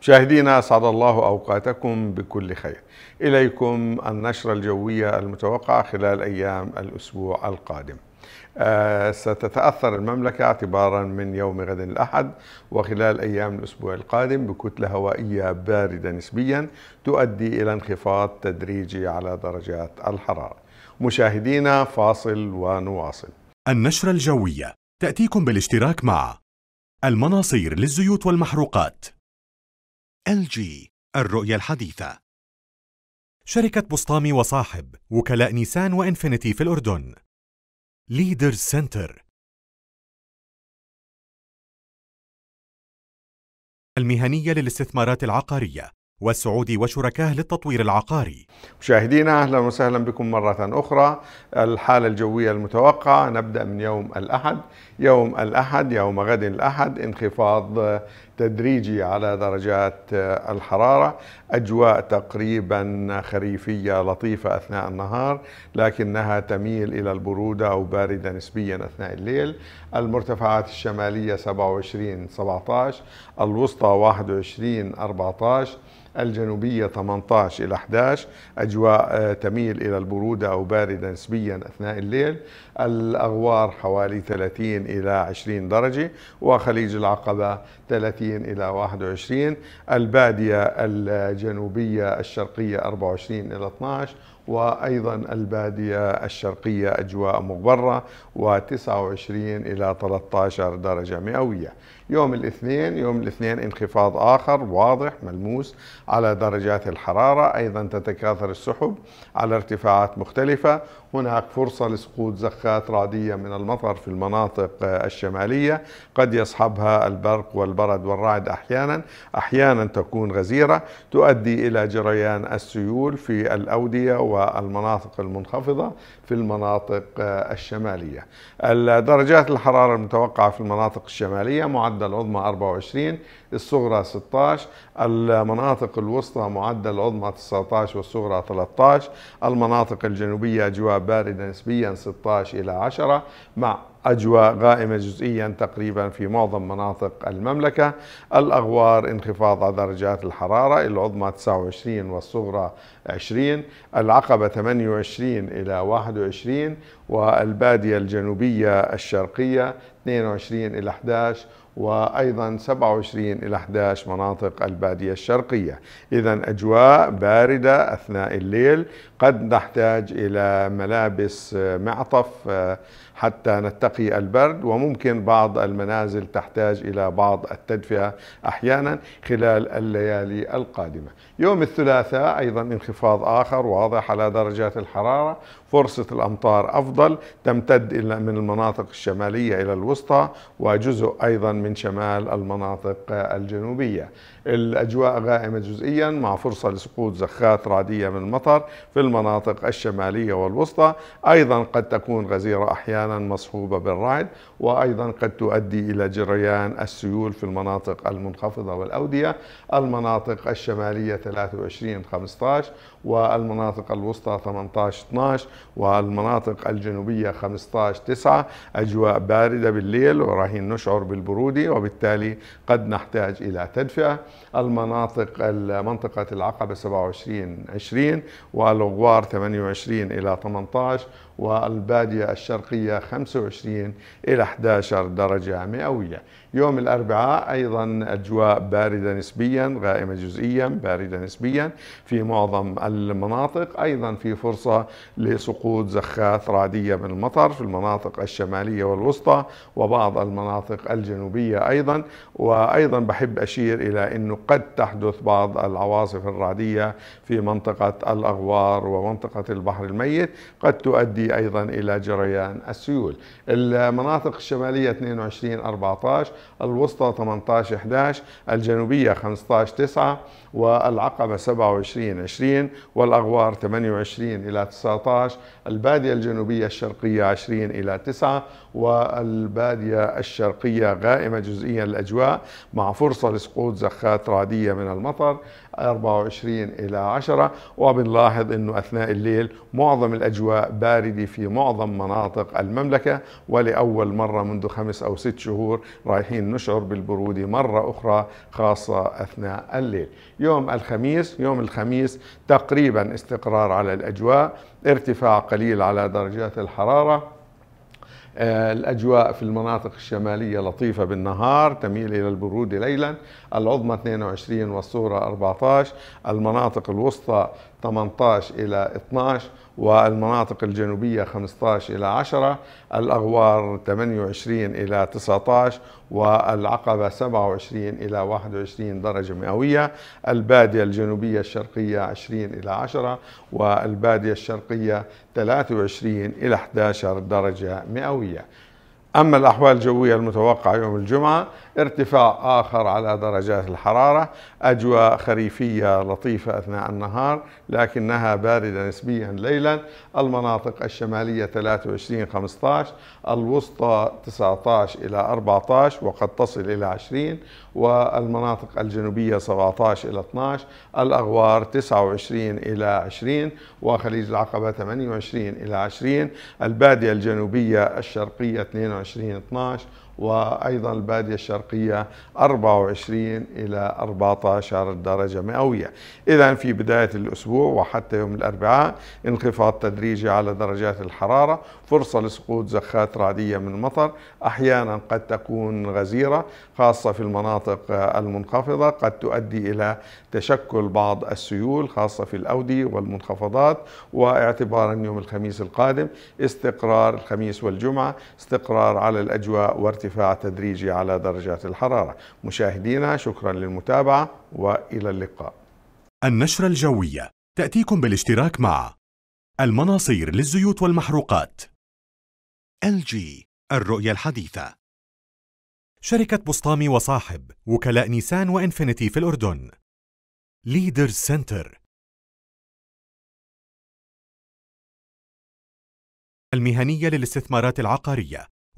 مشاهدينا اسعد الله اوقاتكم بكل خير. اليكم النشره الجويه المتوقعه خلال ايام الاسبوع القادم. آه، ستتاثر المملكه اعتبارا من يوم غد الاحد وخلال ايام الاسبوع القادم بكتله هوائيه بارده نسبيا تؤدي الى انخفاض تدريجي على درجات الحراره. مشاهدينا فاصل ونواصل. النشره الجويه تاتيكم بالاشتراك مع المناصير للزيوت والمحروقات ال جي الرؤية الحديثة شركة بسطامي وصاحب وكلاء نيسان وإنفينيتي في الأردن ليدر سنتر المهنية للاستثمارات العقارية والسعودي وشركاه للتطوير العقاري مشاهدينا أهلا وسهلا بكم مرة أخرى الحالة الجوية المتوقعة نبدأ من يوم الأحد يوم الأحد يوم غد الأحد انخفاض تدريجي على درجات الحرارة أجواء تقريبا خريفية لطيفة أثناء النهار لكنها تميل إلى البرودة أو باردة نسبيا أثناء الليل المرتفعات الشمالية 27 17 الوسطى 21 14 الجنوبية 18 إلى 11 أجواء تميل إلى البرودة أو باردة نسبيا أثناء الليل الأغوار حوالي 30 إلى 20 درجة وخليج العقبة 30 30 إلى 21 البادية الجنوبية الشرقية 24 إلى 12 وأيضا البادية الشرقية أجواء مغبرة و29 إلى 13 درجة مئوية يوم الاثنين يوم الاثنين انخفاض آخر واضح ملموس على درجات الحرارة أيضا تتكاثر السحب على ارتفاعات مختلفة هناك فرصة لسقوط زخات رعدية من المطر في المناطق الشمالية قد يصحبها البرق والبرد والرعد أحيانا أحيانا تكون غزيرة تؤدي إلى جريان السيول في الأودية و والمناطق المنخفضة في المناطق آه، الشمالية درجات الحرارة المتوقعة في المناطق الشمالية معدل عظمى 24 الصغرى 16 المناطق الوسطى معدل عظمى 19 والصغرى 13 المناطق الجنوبية أجواء باردة نسبيا 16 إلى 10 مع أجواء غائمة جزئيا تقريبا في معظم مناطق المملكة الأغوار انخفاض على درجات الحرارة العظمى 29 والصغرى 20 العقبة 28 إلى 21 والبادية الجنوبية الشرقية 22 إلى 11 وأيضا 27 إلى 11 مناطق البادية الشرقية إذا أجواء باردة أثناء الليل قد نحتاج إلى ملابس آه، معطف آه، حتى نتقي البرد وممكن بعض المنازل تحتاج إلى بعض التدفئة أحيانا خلال الليالي القادمة يوم الثلاثاء أيضا انخفاض آخر واضح على درجات الحرارة فرصة الأمطار أفضل تمتد إلى من المناطق الشمالية إلى الوسطى وجزء أيضا من من شمال المناطق الجنوبية الأجواء غائمة جزئيا مع فرصة لسقوط زخات رعدية من المطر في المناطق الشمالية والوسطى أيضا قد تكون غزيرة أحيانا مصحوبة بالرعد وأيضا قد تؤدي إلى جريان السيول في المناطق المنخفضة والأودية المناطق الشمالية 23 15 والمناطق الوسطى 18 12 والمناطق الجنوبية 15 9 أجواء باردة بالليل وراح نشعر بالبرودة السعودي وبالتالي قد نحتاج إلى تدفئة المناطق منطقة العقبة 27 20 والغوار 28 إلى 18 والبادية الشرقية 25 إلى 11 درجة مئوية يوم الأربعاء أيضا أجواء باردة نسبيا غائمة جزئيا باردة نسبيا في معظم المناطق أيضا في فرصة لسقوط زخات رعدية من المطر في المناطق الشمالية والوسطى وبعض المناطق الجنوبية أيضا وأيضا بحب أشير إلى أنه قد تحدث بعض العواصف الرعدية في منطقة الأغوار ومنطقة البحر الميت قد تؤدي أيضا إلى جريان السيول المناطق الشمالية 22 14 الوسطى 18 11 الجنوبية 15 9 والعقبة 27 20 والأغوار 28 إلى 19 البادية الجنوبية الشرقية 20 إلى 9 والبادية الشرقية غائمة جزئيا الأجواء مع فرصة لسقوط زخات رعدية من المطر 24 إلى 10 وبنلاحظ أنه أثناء الليل معظم الأجواء باردة في معظم مناطق المملكة ولأول مرة منذ خمس أو ست شهور رايحين نشعر بالبرودة مرة أخرى خاصة أثناء الليل يوم الخميس يوم الخميس تقريبا استقرار على الأجواء ارتفاع قليل على درجات الحرارة آه، الأجواء في المناطق الشمالية لطيفة بالنهار تميل إلى البرودة ليلا العظمى 22 والصغرى 14 المناطق الوسطى 18 إلى 12 والمناطق الجنوبية 15 إلى 10 الأغوار 28 إلى 19 والعقبة 27 إلى 21 درجة مئوية البادية الجنوبية الشرقية 20 إلى 10 والبادية الشرقية 23 إلى 11 درجة مئوية مئوية أما الأحوال الجوية المتوقعة يوم الجمعة ارتفاع آخر على درجات الحرارة أجواء خريفية لطيفة أثناء النهار لكنها باردة نسبيا ليلا المناطق الشمالية 23 15 الوسطى 19 إلى 14 وقد تصل إلى 20 والمناطق الجنوبية 17 إلى 12 الأغوار 29 إلى 20 وخليج العقبة 28 إلى 20 البادية الجنوبية الشرقية 22 12 وأيضا البادية الشرقية 24 إلى 14 درجة مئوية إذا في بداية الأسبوع وحتى يوم الأربعاء انخفاض تدريجي على درجات الحرارة فرصة لسقوط زخات رعدية من مطر أحيانا قد تكون غزيرة خاصة في المناطق المنخفضة قد تؤدي إلى تشكل بعض السيول خاصة في الأودي والمنخفضات واعتبارا يوم الخميس القادم استقرار الخميس والجمعة استقرار على الأجواء وارتفاع ارتفاع تدريجي على درجات الحرارة مشاهدينا شكرا للمتابعة وإلى اللقاء النشرة الجوية تأتيكم بالاشتراك مع المناصير للزيوت والمحروقات LG الرؤية الحديثة شركة بسطامي وصاحب وكلاء نيسان وإنفينيتي في الأردن ليدرز سنتر المهنية للاستثمارات العقارية